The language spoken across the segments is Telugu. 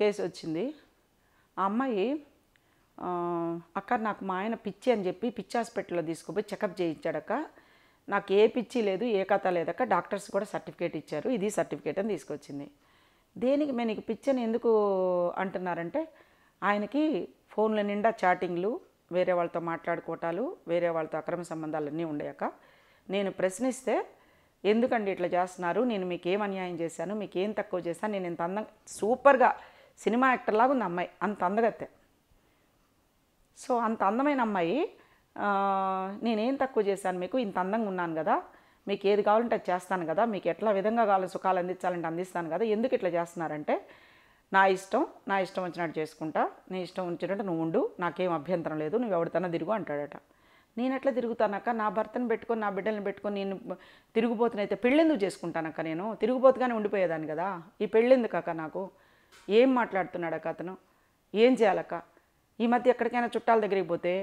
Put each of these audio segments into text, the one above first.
కేసు వచ్చింది ఆ అమ్మాయి అక్క నాకు మా ఆయన పిచ్చి అని చెప్పి పిచ్చి హాస్పిటల్లో తీసుకుపోయి చెకప్ చేయించాడక నాకు ఏ పిచ్చి లేదు ఏ కథ లేదక్క డాక్టర్స్ కూడా సర్టిఫికేట్ ఇచ్చారు ఇది సర్టిఫికేట్ అని తీసుకొచ్చింది దేనికి మేము నీకు పిచ్చని ఎందుకు అంటున్నారంటే ఆయనకి ఫోన్ల నిండా చాటింగ్లు వేరే వాళ్ళతో మాట్లాడుకోవటాలు వేరే వాళ్ళతో అక్రమ సంబంధాలు అన్నీ ఉండేయక నేను ప్రశ్నిస్తే ఎందుకండి ఇట్లా చేస్తున్నారు నేను మీకు ఏం అన్యాయం చేశాను మీకు ఏం తక్కువ చేశాను నేను ఇంత అందంగా సూపర్గా సినిమా యాక్టర్లాగా ఉంది అమ్మాయి అంత అందగత్తె సో అంత అందమైన అమ్మాయి నేనేం తక్కువ చేశాను మీకు ఇంత అందంగా ఉన్నాను కదా మీకు ఏది కావాలంటే అది చేస్తాను కదా మీకు ఎట్లా విధంగా కావాలి సుఖాలు అందించాలంటే అందిస్తాను కదా ఎందుకు ఇట్లా చేస్తున్నారంటే నా ఇష్టం నా ఇష్టం వచ్చినట్టు చేసుకుంటా నీ ఇష్టం వచ్చినట్టు నువ్వు ఉండు నాకేం అభ్యంతరం లేదు నువ్వు ఎవరితోనో తిరుగు అంటాడట నేను ఎట్లా తిరుగుతానక్క నా భర్తను పెట్టుకొని నా బిడ్డలను పెట్టుకొని నేను తిరుగుబోతునైతే పెళ్ళెందుకు చేసుకుంటానక్క నేను తిరుగుబోతుగానే ఉండిపోయేదాన్ని కదా ఈ పెళ్ళెందుకు అక్క నాకు ఏం మాట్లాడుతున్నాడక్క అతను ఏం చేయాలక్క ఈ మధ్య ఎక్కడికైనా చుట్టాల దగ్గరికి పోతే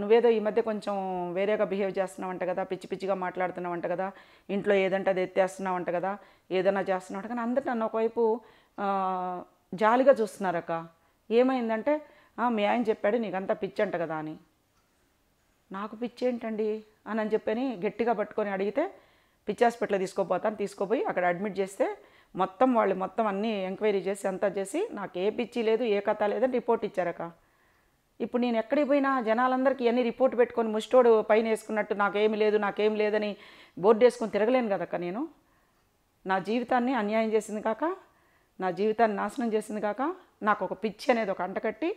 నువ్వేదో ఈ మధ్య కొంచెం వేరేగా బిహేవ్ చేస్తున్నావంట కదా పిచ్చి పిచ్చిగా మాట్లాడుతున్నావంట కదా ఇంట్లో ఏదంటే అది ఎత్తేస్తున్నావంట కదా ఏదైనా చేస్తున్నావు కానీ అందరు నన్ను ఒకవైపు జాలిగా చూస్తున్నారక్క ఏమైందంటే మీ ఆయన చెప్పాడు నీకంతా అంట కదా అని నాకు పిచ్చి ఏంటండి అని అని చెప్పని గట్టిగా పట్టుకొని అడిగితే పిచ్చి హాస్పిటల్ తీసుకోపోతాను తీసుకోపోయి అక్కడ అడ్మిట్ చేస్తే మొత్తం వాళ్ళు మొత్తం అన్నీ ఎంక్వైరీ చేసి అంతా చేసి నాకు ఏ పిచ్చి లేదు ఏ కథ లేదని రిపోర్ట్ ఇచ్చారక ఇప్పుడు నేను ఎక్కడికి పోయినా జనాలందరికీ అన్ని రిపోర్ట్ పెట్టుకొని ముష్టోడు పైన వేసుకున్నట్టు నాకేమి లేదు నాకేం లేదని బోర్డు వేసుకొని తిరగలేను కదక్క నేను నా జీవితాన్ని అన్యాయం చేసింది కాక నా జీవితాన్ని నాశనం చేసింది కాక నాకు ఒక పిచ్చి అనేది ఒక అంటకట్టి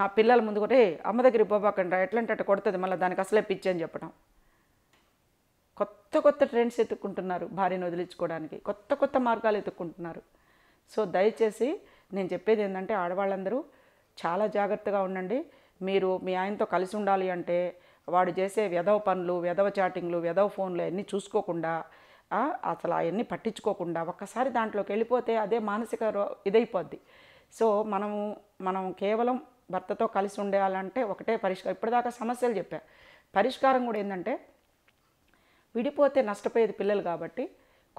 నా పిల్లల ముందు కూడా అమ్మ దగ్గర ఇవ్వబాకండి ఎట్లాంటి అట్ట కొడుతుంది మళ్ళీ దానికి అసలే పిచ్చి అని చెప్పడం కొత్త కొత్త ట్రెండ్స్ ఎత్తుక్కుంటున్నారు భార్యను వదిలించుకోవడానికి కొత్త కొత్త మార్గాలు ఎత్తుక్కుంటున్నారు సో దయచేసి నేను చెప్పేది ఏంటంటే ఆడవాళ్ళందరూ చాలా జాగ్రత్తగా ఉండండి మీరు మీ ఆయనతో కలిసి ఉండాలి అంటే వాడు చేసే వ్యధవ పనులు వెధవ చాటింగ్లు వెధవ ఫోన్లు అవన్నీ చూసుకోకుండా అసలు అవన్నీ పట్టించుకోకుండా ఒక్కసారి దాంట్లోకి వెళ్ళిపోతే అదే మానసిక ఇదైపోద్ది సో మనము మనం కేవలం భర్తతో కలిసి ఉండాలంటే ఒకటే పరిష్కారం ఇప్పటిదాకా సమస్యలు చెప్పా పరిష్కారం కూడా ఏంటంటే విడిపోతే నష్టపోయేది పిల్లలు కాబట్టి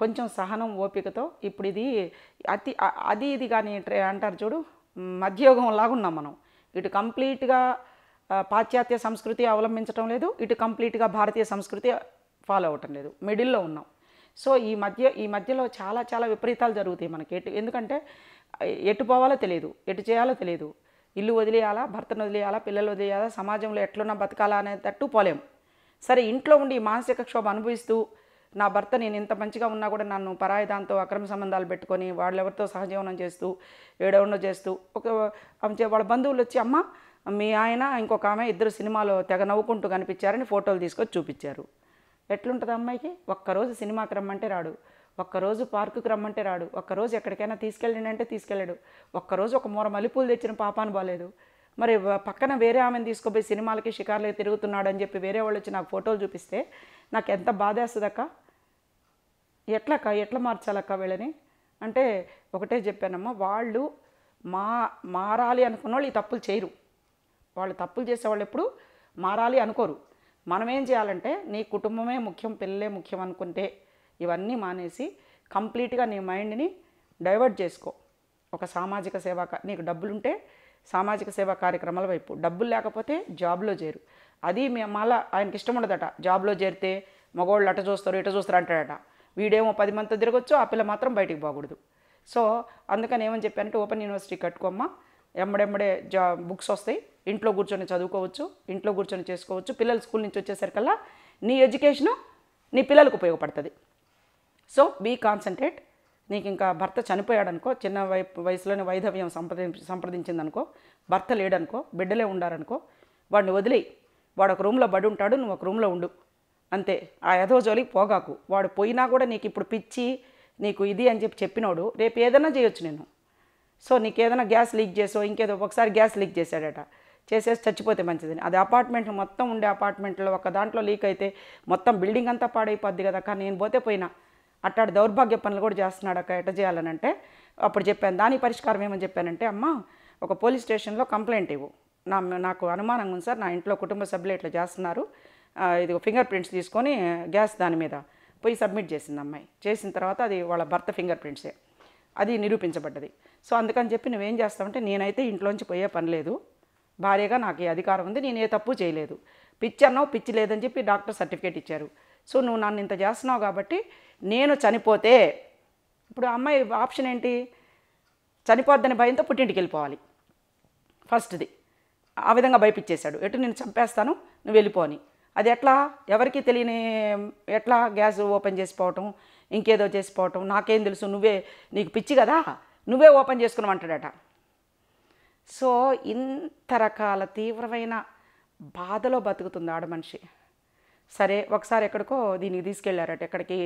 కొంచెం సహనం ఓపికతో ఇప్పుడు ఇది అతి అది ఇది కానీ అంటారు చూడు మధ్యయోగం లాగున్నాం మనం ఇటు కంప్లీట్గా పాశ్చాత్య సంస్కృతి అవలంబించడం లేదు ఇటు కంప్లీట్గా భారతీయ సంస్కృతి ఫాలో అవ్వటం లేదు మిడిల్లో ఉన్నాం సో ఈ మధ్య ఈ మధ్యలో చాలా చాలా విపరీతాలు జరుగుతాయి మనకి ఎటు ఎందుకంటే ఎటు పోవాలో తెలియదు ఎటు చేయాలో తెలియదు ఇల్లు వదిలేయాలా భర్తను వదిలేయాలా పిల్లలు వదిలేయాలా సమాజంలో ఎట్లున్నా బతకాలా అనేటట్టు పోలేము సరే ఇంట్లో ఉండి మానసిక క్షోభ అనుభవిస్తూ నా భర్త నేను ఇంత మంచిగా ఉన్నా కూడా నన్ను పరాయి దాంతో అక్రమ సంబంధాలు పెట్టుకొని వాళ్ళెవరితో సహజీవనం చేస్తూ ఏడవనో చేస్తూ ఒక వాళ్ళ బంధువులు వచ్చి అమ్మ మీ ఆయన ఇంకొక ఆమె ఇద్దరు సినిమాలో తెగ నవ్వుకుంటూ కనిపించారని ఫోటోలు తీసుకొచ్చి చూపించారు ఎట్లుంటుంది అమ్మాయికి ఒక్కరోజు సినిమాకి రమ్మంటే రాడు ఒక్కరోజు పార్కుకి రమ్మంటే రాడు ఒక్కరోజు ఎక్కడికైనా తీసుకెళ్ళండి అంటే తీసుకెళ్ళాడు ఒక్కరోజు ఒక మూర మల్లెపూలు తెచ్చిన పాపాను బాగాలేదు మరి పక్కన వేరే ఆమెను తీసుకుపోయి సినిమాలకి షికార్లకి తిరుగుతున్నాడు అని చెప్పి వేరే వాళ్ళు వచ్చి నాకు ఫోటోలు చూపిస్తే నాకు ఎంత బాధేస్తుందక్క ఎట్లక్క ఎట్లా మార్చాలక్క వీళ్ళని అంటే ఒకటే చెప్పానమ్మా వాళ్ళు మా మారాలి అనుకున్న వాళ్ళు ఈ తప్పులు చేయరు వాళ్ళు తప్పులు చేసేవాళ్ళు ఎప్పుడు మారాలి అనుకోరు మనం ఏం చేయాలంటే నీ కుటుంబమే ముఖ్యం పిల్లలే ముఖ్యం అనుకుంటే ఇవన్నీ మానేసి కంప్లీట్గా నీ మైండ్ని డైవర్ట్ చేసుకో ఒక సామాజిక సేవక నీకు డబ్బులుంటే సామాజిక సేవా కార్యక్రమాల వైపు డబ్బులు లేకపోతే జాబ్లో చేరు అది అమ్మాల ఆయనకి ఇష్టం ఉండదట జాబ్లో చేరితే మగవాళ్ళు అట చూస్తారు ఇట చూస్తారు అంటాడట వీడేమో పది మందితో తిరగొచ్చు ఆ పిల్ల మాత్రం బయటికి పోకూడదు సో అందుకని ఏమని చెప్పానంటే ఓపెన్ యూనివర్సిటీ కట్టుకోమ్మా ఎమ్మడెమ్మడే జా బుక్స్ వస్తాయి ఇంట్లో కూర్చొని చదువుకోవచ్చు ఇంట్లో కూర్చొని చేసుకోవచ్చు పిల్లలు స్కూల్ నుంచి వచ్చేసరికల్లా నీ ఎడ్యుకేషను నీ పిల్లలకు ఉపయోగపడుతుంది సో బీ కాన్సన్ట్రేట్ నీకు ఇంకా భర్త చనిపోయాడు అనుకో చిన్న వై వయసులోనే వైధవ్యం సంప్రది సంప్రదించిందనుకో భర్త లేడనుకో బిడ్డలే ఉండారనుకో వాడిని వదిలేయి వాడు ఒక రూమ్లో బడి ఉంటాడు నువ్వు ఒక రూమ్లో ఉండు అంతే ఆ యథో జోలికి పోగాకు వాడు పోయినా కూడా నీకు ఇప్పుడు పిచ్చి నీకు ఇది అని చెప్పి చెప్పినోడు రేపు ఏదైనా చేయొచ్చు నేను సో నీకు ఏదైనా గ్యాస్ లీక్ చేసో ఇంకేదో ఒకసారి గ్యాస్ లీక్ చేశాడట చేసేసి చచ్చిపోతే మంచిదని అది అపార్ట్మెంట్ మొత్తం ఉండే అపార్ట్మెంట్లో ఒక దాంట్లో లీక్ అయితే మొత్తం బిల్డింగ్ అంతా పాడైపోద్ది కదా కానీ నేను పోతే పోయినా అట్టాడు దౌర్భాగ్య పనులు కూడా చేస్తున్నాడు ఎట్ట ఎట అంటే అప్పుడు చెప్పాను దాని పరిష్కారం ఏమని చెప్పానంటే అమ్మ ఒక పోలీస్ స్టేషన్లో కంప్లైంట్ ఇవ్వు నా నాకు అనుమానంగా ఉంది సార్ నా ఇంట్లో కుటుంబ సభ్యులు ఇట్లా చేస్తున్నారు ఇది ఫింగర్ ప్రింట్స్ తీసుకొని గ్యాస్ దాని మీద పోయి సబ్మిట్ చేసింది అమ్మాయి చేసిన తర్వాత అది వాళ్ళ భర్త ఫింగర్ ప్రింట్సే అది నిరూపించబడ్డది సో అందుకని చెప్పి నువ్వేం చేస్తావంటే నేనైతే ఇంట్లోంచి పోయే పని లేదు భార్యగా నాకు ఈ అధికారం ఉంది నేను ఏ తప్పు చేయలేదు పిచ్చి అన్నావు పిచ్చి లేదని చెప్పి డాక్టర్ సర్టిఫికేట్ ఇచ్చారు సో నువ్వు నన్ను ఇంత చేస్తున్నావు కాబట్టి నేను చనిపోతే ఇప్పుడు అమ్మాయి ఆప్షన్ ఏంటి చనిపోద్దని భయంతో పుట్టింటికి వెళ్ళిపోవాలి ఫస్ట్ది ఆ విధంగా భయపిచ్చేశాడు ఎటు నేను చంపేస్తాను నువ్వు వెళ్ళిపోని అది ఎట్లా ఎవరికి తెలియని ఎట్లా గ్యాస్ ఓపెన్ చేసిపోవటం ఇంకేదో చేసిపోవటం నాకేం తెలుసు నువ్వే నీకు పిచ్చి కదా నువ్వే ఓపెన్ చేసుకున్నామంటాడట సో ఇంత రకాల తీవ్రమైన బాధలో బతుకుతుంది ఆడ మనిషి సరే ఒకసారి ఎక్కడికో దీనికి తీసుకెళ్లారట ఎక్కడికి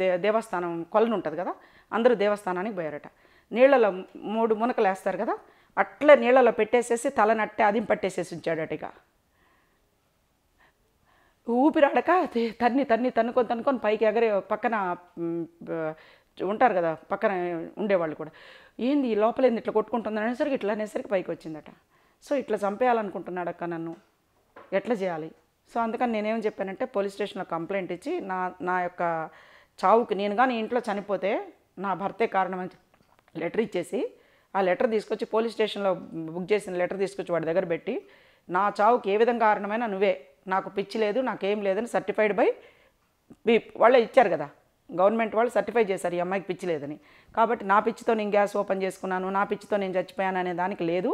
దే దేవస్థానం కొలను ఉంటుంది కదా అందరూ దేవస్థానానికి పోయారట నీళ్ళలో మూడు మునకలు వేస్తారు కదా అట్లా నీళ్ళలో పెట్టేసేసి తలనట్టే అదిం పట్టేసేసి ఉంచాడట ఇక ఊపిరాడక తన్ని తన్ని తన్నుకొని తన్నుకొని పైకి ఎగరే పక్కన ఉంటారు కదా పక్కన ఉండేవాళ్ళు కూడా ఏంది లోపల ఏంది ఇట్లా కొట్టుకుంటుంది అనేసరికి ఇట్లా అనేసరికి పైకి వచ్చిందట సో ఇట్లా చంపేయాలనుకుంటున్నాడక్క నన్ను ఎట్లా చేయాలి సో అందుకని నేనేం చెప్పానంటే పోలీస్ స్టేషన్లో కంప్లైంట్ ఇచ్చి నా నా యొక్క చావుకి నేను కానీ ఇంట్లో చనిపోతే నా భర్తే కారణం అని లెటర్ ఇచ్చేసి ఆ లెటర్ తీసుకొచ్చి పోలీస్ స్టేషన్లో బుక్ చేసిన లెటర్ తీసుకొచ్చి వాడి దగ్గర పెట్టి నా చావుకి ఏ విధంగా కారణమైనా నువ్వే నాకు పిచ్చి లేదు నాకేం లేదని సర్టిఫైడ్ బై వాళ్ళే ఇచ్చారు కదా గవర్నమెంట్ వాళ్ళు సర్టిఫై చేశారు ఈ అమ్మాయికి పిచ్చి లేదని కాబట్టి నా పిచ్చితో నేను గ్యాస్ ఓపెన్ చేసుకున్నాను నా పిచ్చితో నేను చచ్చిపోయాను అనే దానికి లేదు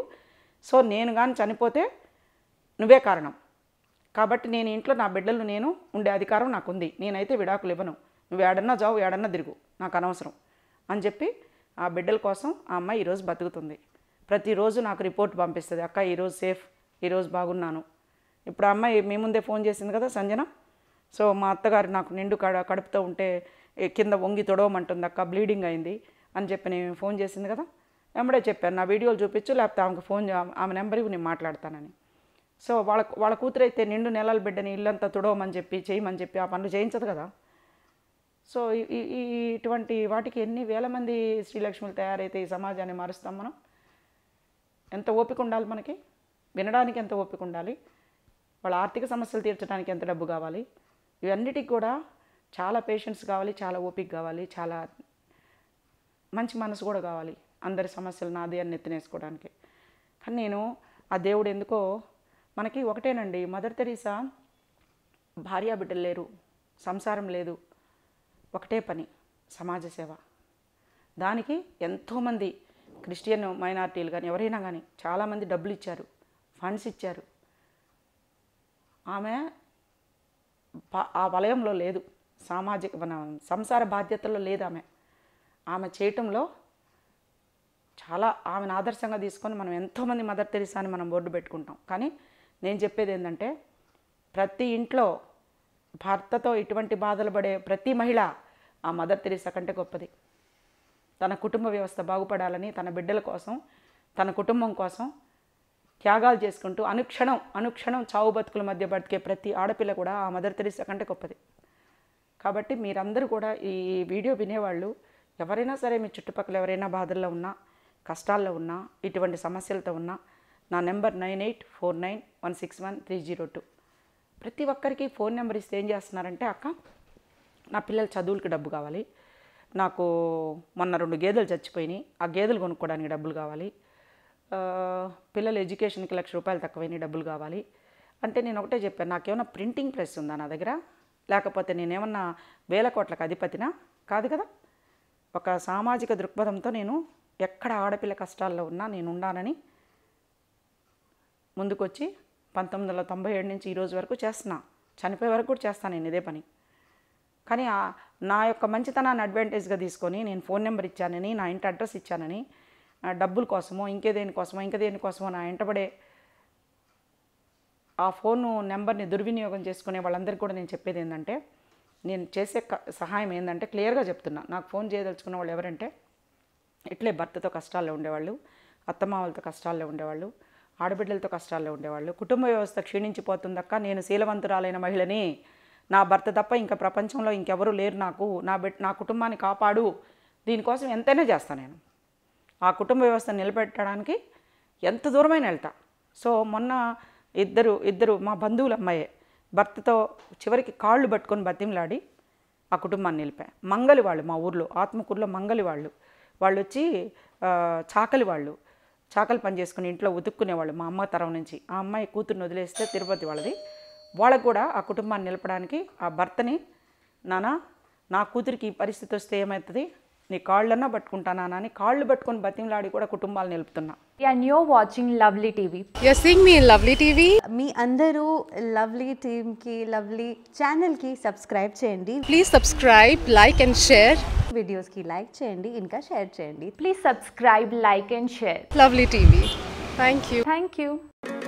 సో నేను కానీ చనిపోతే నువ్వే కారణం కాబట్టి నేను ఇంట్లో నా బిడ్డలు నేను ఉండే అధికారం నాకుంది నేనైతే విడాకులు ఇవ్వను నువ్వు ఏడన్నా జావు ఏడన్నా తిరుగు నాకు అనవసరం అని చెప్పి ఆ బిడ్డల కోసం ఆ అమ్మాయి ఈరోజు బతుకుతుంది ప్రతిరోజు నాకు రిపోర్ట్ పంపిస్తుంది అక్క ఈరోజు సేఫ్ ఈరోజు బాగున్నాను ఇప్పుడు అమ్మాయి మీ ముందే ఫోన్ చేసింది కదా సంజన సో మా అత్తగారు నాకు నిండు కడ కడుపుతో ఉంటే కింద వంగి తొడవమంటుంది అక్క బ్లీడింగ్ అయింది అని చెప్పి నేను ఫోన్ చేసింది కదా వెంబడే చెప్పాను నా వీడియోలు చూపించు లేకపోతే ఆమెకు ఫోన్ ఆమె నెంబర్ ఇవి నేను మాట్లాడతానని సో వాళ్ళ వాళ్ళ కూతురైతే నిండు నెలలు బిడ్డని ఇల్లంతా తుడవమని చెప్పి చేయమని చెప్పి ఆ పనులు చేయించదు కదా సో ఈ ఇటువంటి వాటికి ఎన్ని వేల మంది శ్రీలక్ష్ములు తయారైతే ఈ సమాజాన్ని మారుస్తాం మనం ఎంత ఓపిక ఉండాలి మనకి వినడానికి ఎంత ఓపిక ఉండాలి వాళ్ళ ఆర్థిక సమస్యలు తీర్చడానికి ఎంత డబ్బు కావాలి ఇవన్నిటికి కూడా చాలా పేషెన్స్ కావాలి చాలా ఓపిక కావాలి చాలా మంచి మనసు కూడా కావాలి అందరి సమస్యలు నాది అని ఎత్తినేసుకోవడానికి కానీ నేను ఆ దేవుడు ఎందుకో మనకి ఒకటేనండి మదర్ తెరీసా భార్యా బిడ్డలు లేరు సంసారం లేదు ఒకటే పని సమాజ సేవ దానికి ఎంతోమంది క్రిస్టియన్ మైనార్టీలు కానీ ఎవరైనా కానీ చాలామంది డబ్బులు ఇచ్చారు ఫండ్స్ ఇచ్చారు ఆమె ఆ వలయంలో లేదు సామాజిక మన సంసార బాధ్యతల్లో లేదు ఆమె ఆమె చేయటంలో చాలా ఆమెను ఆదర్శంగా తీసుకొని మనం ఎంతోమంది మదర్ తెరీసా అని మనం బోర్డు పెట్టుకుంటాం కానీ నేను చెప్పేది ఏంటంటే ప్రతి ఇంట్లో భర్తతో ఇటువంటి బాధలు పడే ప్రతి మహిళ ఆ మదర్ తెరీసా కంటే గొప్పది తన కుటుంబ వ్యవస్థ బాగుపడాలని తన బిడ్డల కోసం తన కుటుంబం కోసం త్యాగాలు చేసుకుంటూ అనుక్షణం అనుక్షణం చావు బతుకుల మధ్య బ్రతికే ప్రతి ఆడపిల్ల కూడా ఆ మదర్ తెరీసా కంటే గొప్పది కాబట్టి మీరందరూ కూడా ఈ వీడియో వినేవాళ్ళు ఎవరైనా సరే మీ చుట్టుపక్కల ఎవరైనా బాధల్లో ఉన్నా కష్టాల్లో ఉన్నా ఇటువంటి సమస్యలతో ఉన్నా నా number nine eight four nine one six one three zero two ప్రతి ఒక్కరికి ఫోన్ నెంబర్ ఇస్తే ఏం చేస్తున్నారంటే అక్క నా పిల్లల చదువులకి డబ్బు కావాలి నాకు మొన్న రెండు గేదెలు చచ్చిపోయినాయి ఆ గేదెలు కొనుక్కోవడానికి డబ్బులు కావాలి పిల్లల ఎడ్యుకేషన్కి లక్ష రూపాయలు తక్కువైన డబ్బులు కావాలి అంటే నేను ఒకటే చెప్పాను నాకేమైనా ప్రింటింగ్ ప్రెస్ ఉందా నా దగ్గర లేకపోతే నేనేమన్నా వేల కోట్లకు అధిపతినా కాదు కదా ఒక సామాజిక దృక్పథంతో నేను ఎక్కడ ఆడపిల్ల కష్టాల్లో ఉన్నా నేను ఉన్నానని ముందుకొచ్చి పంతొమ్మిది వందల తొంభై ఏడు నుంచి ఈరోజు వరకు చేస్తున్నా చనిపోయే వరకు కూడా చేస్తాను నేను ఇదే పని కానీ నా యొక్క మంచితనాన్ని అడ్వాంటేజ్గా తీసుకొని నేను ఫోన్ నెంబర్ ఇచ్చానని నా ఇంటి అడ్రస్ ఇచ్చానని డబ్బుల కోసమో ఇంకే దేనికోసమో ఇంకా దేనికోసమో నా వెంటబడే ఆ ఫోను నెంబర్ని దుర్వినియోగం చేసుకునే వాళ్ళందరికీ కూడా నేను చెప్పేది ఏంటంటే నేను చేసే సహాయం ఏంటంటే క్లియర్గా చెప్తున్నా నాకు ఫోన్ చేయదలుచుకున్న వాళ్ళు ఎవరంటే ఇట్లే భర్తతో కష్టాల్లో ఉండేవాళ్ళు అత్తమామలతో కష్టాల్లో ఉండేవాళ్ళు ఆడబిడ్డలతో కష్టాల్లో ఉండేవాళ్ళు కుటుంబ వ్యవస్థ క్షీణించిపోతుందక్క నేను శీలవంతురాలైన మహిళని నా భర్త తప్ప ఇంకా ప్రపంచంలో ఇంకెవరూ లేరు నాకు నా బిడ్ నా కుటుంబాన్ని కాపాడు దీనికోసం ఎంతైనా చేస్తాను నేను ఆ కుటుంబ వ్యవస్థను నిలబెట్టడానికి ఎంత దూరమైన వెళ్తా సో మొన్న ఇద్దరు ఇద్దరు మా బంధువుల అమ్మాయే భర్తతో చివరికి కాళ్ళు పట్టుకొని బతిమలాడి ఆ కుటుంబాన్ని నిలిపా మంగలి వాళ్ళు మా ఊర్లో ఆత్మకూరులో మంగలి వాళ్ళు వాళ్ళు వచ్చి చాకలి వాళ్ళు చాకలి పని చేసుకుని ఇంట్లో ఉతుక్కునేవాళ్ళు మా అమ్మ తరం నుంచి ఆ అమ్మాయి కూతుర్ని వదిలేస్తే తిరుపతి వాళ్ళది వాళ్ళకు కూడా ఆ కుటుంబాన్ని నిలపడానికి ఆ భర్తని నానా నా కూతురికి ఈ పరిస్థితి వస్తే ఏమవుతుంది నీ కాళ్ళన్నా పట్టుకుంటానా అని కాళ్ళు పట్టుకొని బతిమలాడి కూడా కుటుంబాలు నిలుపుతున్నా and you're watching Lovely TV you're seeing మీ లవ్లీ టీవీ మీ అందరూ లవ్లీ టీమ్కి లవ్లీ ఛానల్కి సబ్స్క్రైబ్ చేయండి please subscribe like and share వీడియోస్కి లైక్ చేయండి ఇంకా షేర్ చేయండి please subscribe like and share Lovely TV thank you thank you